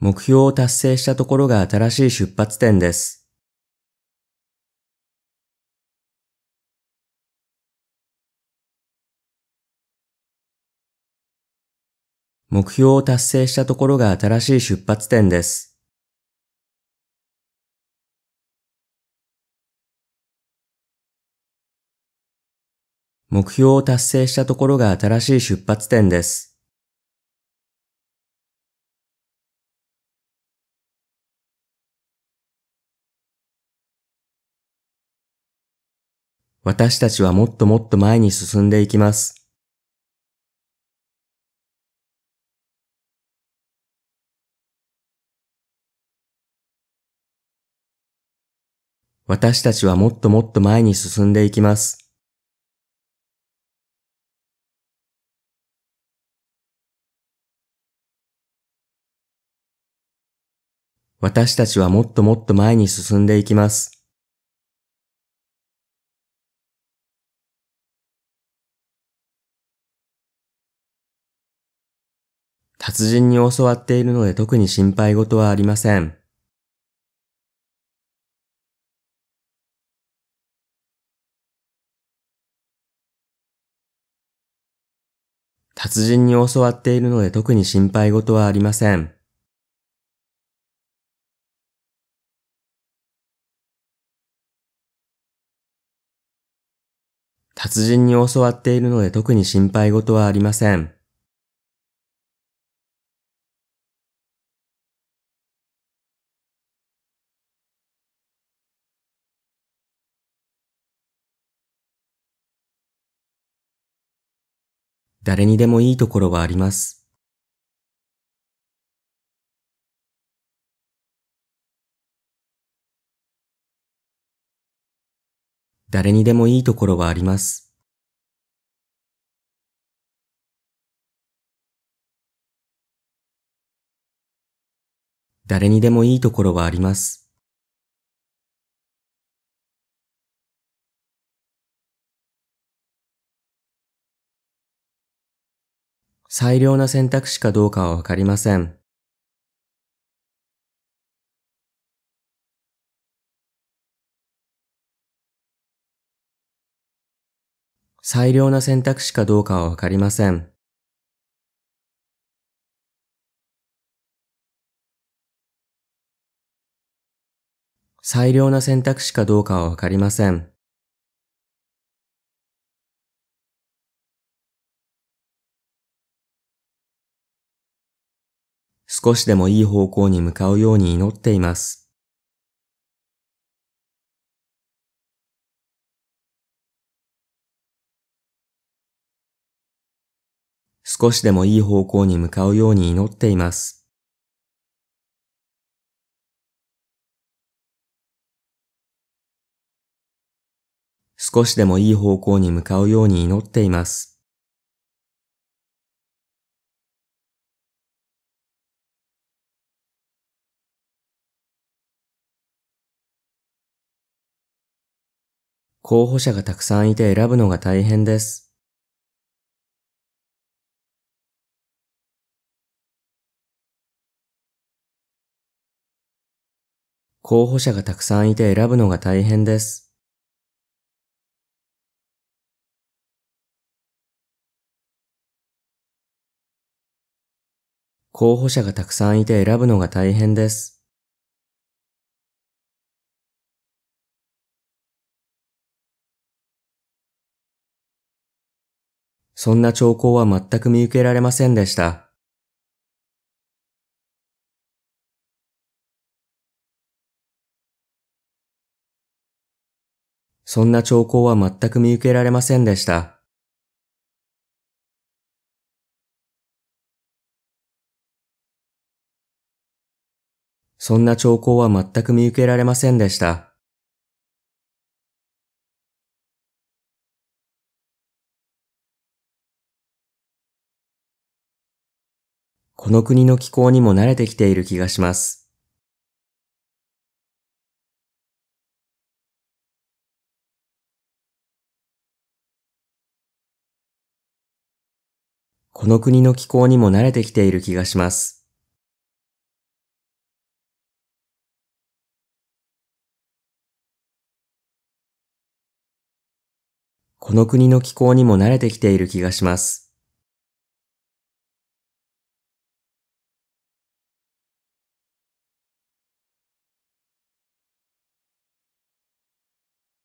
目標を達成したところが新しい出発点です。目標を達成したところが新しい出発点です。目標を達成したところが新しい出発点です。私たちはもっともっと前に進んでいきます。私たちはもっともっと前に進んでいきます。私たちはもっともっと前に進んでいきます。達人に教わっているので特に心配事はありません。達人に教わっているので特に心配事はありません。達人に教わっているので特に心配事はありません。誰にでもいいところはあります。誰にでもいいところはあります。誰にでもいいところはあります。最良な選択肢かどうかはわかりません。最良な選択肢かどうかはわかりません。最良な選択肢かどうかはわかりません。少しでもいい方向に向かうように祈っています。少しでもいい方向に向かうように祈っています。少しでもいい方向に向かうように祈っています。候補者がたくさんいて選ぶのが大変です。候補者がたくさんいて選ぶのが大変です。候補者がたくさんいて選ぶのが大変です。そんな兆候は全く見受けられませんでした。そんな兆候は全く見受けられませんでした。そんな兆候は全く見受けられませんでした。この国の気候にも慣れてきている気がします。この国の気候にも慣れてきている気がします。この国の気候にも慣れてきている気がします。